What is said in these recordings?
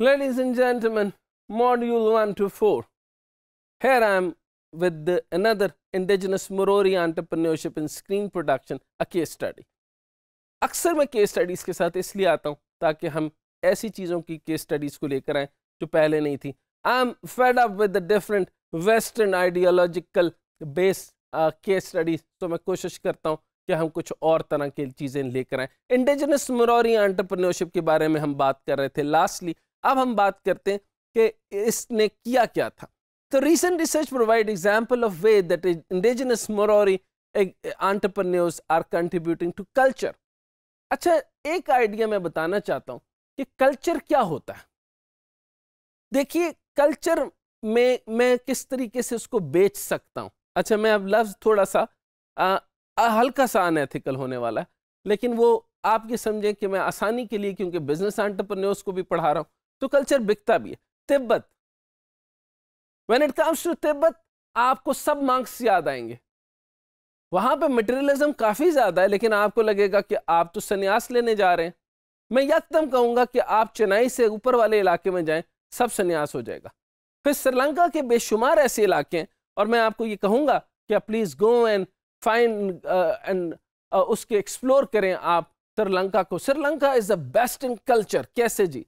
Ladies and gentlemen, module 1 to 4. Here I am with the, another indigenous Morori entrepreneurship in screen production, a case study. अक्सर मैं case studies के साथ इसलिए आता हूँ ताकि हम ऐसी चीज़ों की केस स्टडीज़ को लेकर आएँ जो पहले नहीं थी I am fed up with the different western ideological base case studies तो मैं कोशिश करता हूँ कि हम कुछ और तरह की चीज़ें लेकर आएँ इंडिजिनस मुरौरी एंटरप्रेन्योरशिप के बारे में हम बात कर रहे थे लास्टली अब हम बात करते हैं कि इसने किया क्या था तो research provide example of way that is indigenous Maori entrepreneurs are contributing to culture अच्छा एक आइडिया मैं बताना चाहता हूँ कि कल्चर क्या होता है देखिए कल्चर में मैं किस तरीके से उसको बेच सकता हूँ अच्छा मैं अब लफ्ज़ थोड़ा सा हल्का सा अनएथिकल होने वाला है लेकिन वो आप ये समझें कि मैं आसानी के लिए क्योंकि बिजनेस एंटरप्रन्योर्स को भी पढ़ा रहा हूँ तो कल्चर बिकता भी है Tibet when it comes to Tibet आपको सब मार्क्स याद आएंगे वहां पे मटेरियलिज्म काफी ज्यादा है लेकिन आपको लगेगा कि आप तो सन्यास लेने जा रहे हैं मैं यकदम कहूंगा कि आप चेन्नई से ऊपर वाले इलाके में जाएं सब सन्यास हो जाएगा फिर श्रीलंका के बेशुमार ऐसे इलाके हैं और मैं आपको ये कहूंगा कि please go and fine and उसके एक्सप्लोर करें आप श्रीलंका को Sri Lanka is the best in culture कैसे जी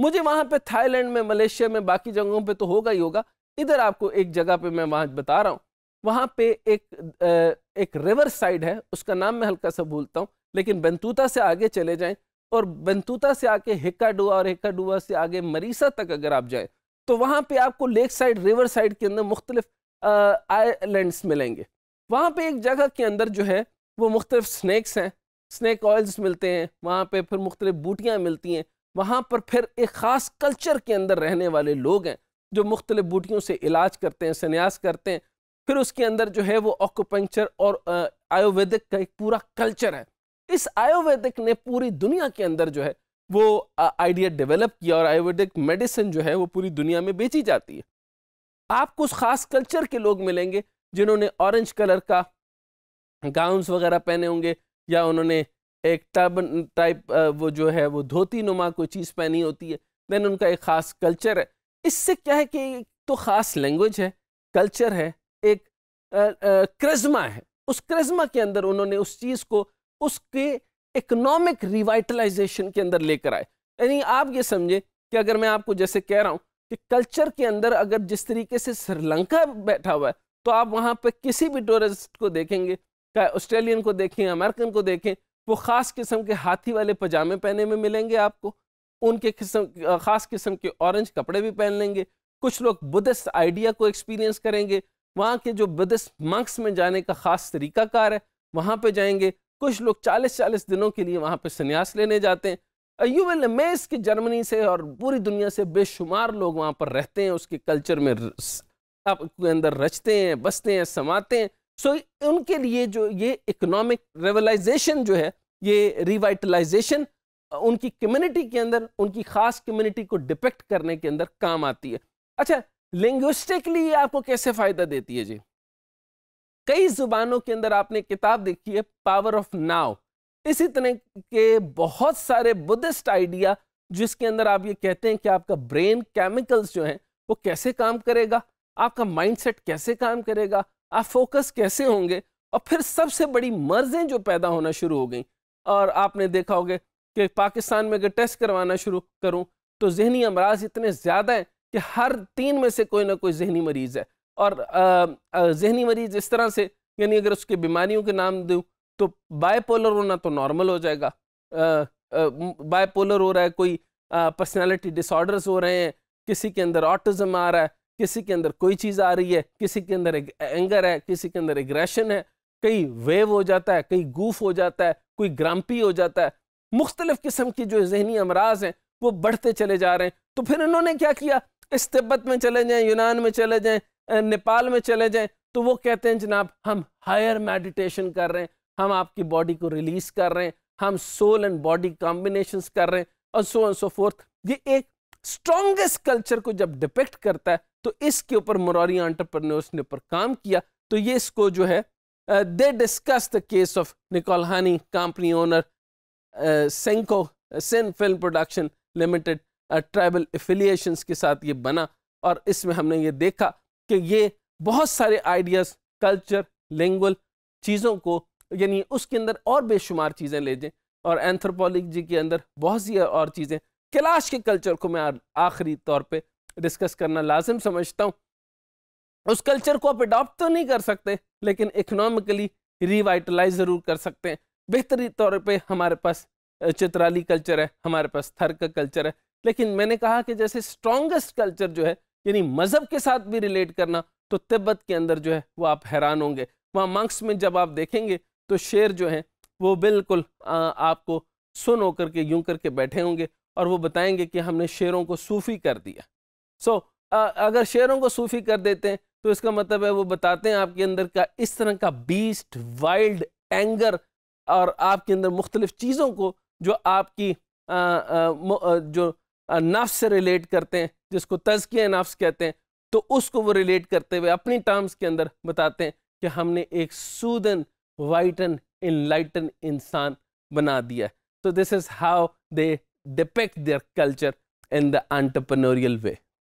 मुझे वहाँ पे थाईलैंड में मलेशिया में बाकी जगहों पे तो होगा ही होगा इधर आपको एक जगह पे मैं वहाँ बता रहा हूँ वहाँ पे एक एक रिवर साइड है उसका नाम मैं हल्का सा भूलता हूँ लेकिन बंतूता से आगे चले जाएं और बंतूता से आके हिक्काडुआ और हिक्काडुआ से आगे मरीसा तक अगर आप जाएँ तो वहाँ पर आपको लेक साइड रिवर साइड के अंदर मुख्तलिफ आईलैंड मिलेंगे वहाँ पर एक जगह के अंदर जो है वो मुख्तलिफ स्नैक्स हैं स्नैक ऑयल्स मिलते हैं वहाँ पे फिर मुख्तलिफ बूटियाँ मिलती हैं वहाँ पर फिर एक ख़ास कल्चर के अंदर रहने वाले लोग हैं जो मुख्तलि बूटियों से इलाज करते हैं संन्यास करते हैं फिर उसके अंदर जो है वो ऑक्यूपंक्चर और आयुर्वेदिक का एक पूरा कल्चर है इस आयुर्वेदिक ने पूरी दुनिया के अंदर जो है वो आइडिया डेवलप किया और आयुर्वेदिक मेडिसिन जो है वो पूरी दुनिया में बेची जाती है आपको उस ख़ास कल्चर के लोग मिलेंगे जिन्होंने ऑरेंज कलर का गाउन्स वगैरह पहने होंगे या उन्होंने एक टर्बन टाइप वो जो है वो धोती नुमा कोई चीज़ पहनी होती है देन उनका एक ख़ास कल्चर है इससे क्या है कि एक तो ख़ास लैंग्वेज है कल्चर है एक क्रिज्मा है उस क्रिज्मा के अंदर उन्होंने उस चीज़ को उसके इकोनॉमिक रिवाइटलाइजेशन के अंदर लेकर आए यानी आप ये समझें कि अगर मैं आपको जैसे कह रहा हूँ कि कल्चर के अंदर अगर जिस तरीके से श्रीलंका बैठा हुआ है तो आप वहाँ पर किसी भी टूरिस्ट को देखेंगे चाहे ऑस्ट्रेलियन को देखें अमेरिकन को देखें वो ख़ास किस्म के हाथी वाले पजामे पहने में मिलेंगे आपको उनके किस्म ख़ास किस्म के ऑरेंज कपड़े भी पहन लेंगे कुछ लोग बुद्धिस्ट आइडिया को एक्सपीरियंस करेंगे वहाँ के जो बुद्धिस्ट मंक्स में जाने का ख़ास तरीकाकार है वहाँ पर जाएंगे कुछ लोग चालीस चालीस दिनों के लिए वहाँ पर संन्यास लेने जाते हैं यू विल अमेज कि जर्मनी से और पूरी दुनिया से बेशुमार लोग वहाँ पर रहते हैं उसके कल्चर में आपके अंदर रचते हैं बसते हैं समाते हैं सो so, उनके लिए जो ये इकोनॉमिक रेवलाइजेशन जो है ये रिवाइटलाइजेशन उनकी कम्युनिटी के अंदर उनकी खास कम्युनिटी को डिपेक्ट करने के अंदर काम आती है अच्छा लिंग्विस्टिकली आपको कैसे फ़ायदा देती है जी कई जुबानों के अंदर आपने किताब देखी है पावर ऑफ नाव इसी तरह के बहुत सारे बुद्धिस्ट आइडिया जिसके अंदर आप ये कहते हैं कि आपका ब्रेन केमिकल्स जो है वो कैसे काम करेगा आपका माइंडसेट कैसे काम करेगा आप फोकस कैसे होंगे और फिर सबसे बड़ी मर्जें जो पैदा होना शुरू हो गई और आपने देखा होगा कि पाकिस्तान में अगर टेस्ट करवाना शुरू करूँ तो जहनी अमराज इतने ज़्यादा हैं कि हर तीन में से कोई ना कोई जहनी मरीज़ है और जहनी मरीज़ इस तरह से यानी अगर उसकी बीमारियों के नाम दूँ तो बायपोलर होना तो नॉर्मल हो जाएगा बायपोलर हो रहा है कोई पर्सनैलिटी डिसऑर्डर्स हो रहे हैं किसी के अंदर ऑटिज़म आ रहा है किसी के अंदर कोई चीज़ आ रही है किसी के अंदर एक एंगर है किसी के अंदर एग्रेशन है कई वेव हो जाता है कई गूफ हो जाता है कोई ग्राम्पी हो जाता है मुख्तलिफ़ किस्म की जो जहनी अमराज हैं वो बढ़ते चले जा रहे हैं तो फिर इन्होंने क्या किया इस तिब्बत में चले जाएं यूनान में चले जाएं नेपाल में चले जाएं तो वो कहते हैं जनाब हम हायर मेडिटेशन कर रहे हैं हम आपकी बॉडी को रिलीज कर रहे हैं हम सोल एंड बॉडी कॉम्बिनेशन कर रहे हैं और सो एंड सो फोर्थ ये एक स्ट्रॉन्गेस्ट कल्चर को जब डिपेक्ट करता है तो इसके ऊपर मुरारी एंटरप्रेन्योर्स ने ऊपर काम किया तो ये इसको जो है they discuss the case of निकोलहानी कंपनी ओनर सेंको सेन film production limited tribal affiliations के साथ ये बना और इसमें हमने ये देखा कि ये बहुत सारे आइडियाज़ कल्चर लैंग्वेज चीज़ों को यानी उसके अंदर और बेशुमार चीज़ें ले जाएँ और एंथ्रोपोलॉजी के अंदर बहुत सी और चीज़ें कैलाश के कल्चर को मैं आखिरी तौर पर डिस्कस करना लाजिम समझता हूँ उस कल्चर को आप अडॉप्ट तो नहीं कर सकते लेकिन इकोनॉमिकली रिवाइटलाइज ज़रूर कर सकते हैं बेहतरी तौर पे हमारे पास चित्राली कल्चर है हमारे पास थर का कल्चर है लेकिन मैंने कहा कि जैसे स्ट्रॉन्गेस्ट कल्चर जो है यानी मज़हब के साथ भी रिलेट करना तो तिब्बत के अंदर जो है वो आप हैरान होंगे वहाँ मंक्स में जब आप देखेंगे तो शेर जो हैं वो बिल्कुल आ, आपको सुन होकर के यूं करके बैठे होंगे और वो बताएंगे कि हमने शेरों को सूफ़ी कर दिया सो so, अगर शेरों को सूफी कर देते हैं तो इसका मतलब है वो बताते हैं आपके अंदर का इस तरह का बीस्ट वाइल्ड एंगर और आपके अंदर मुख्तलिफ चीज़ों को जो आपकी आ, आ, जो नफ्स से रिलेट करते हैं जिसको तजकिया नफ्स कहते हैं तो उसको वो रिलेट करते हुए अपनी टर्म्स के अंदर बताते हैं कि हमने एक सूदन वाइटन इनलाइटन इंसान बना दिया तो this is how they depict their culture in the entrepreneurial way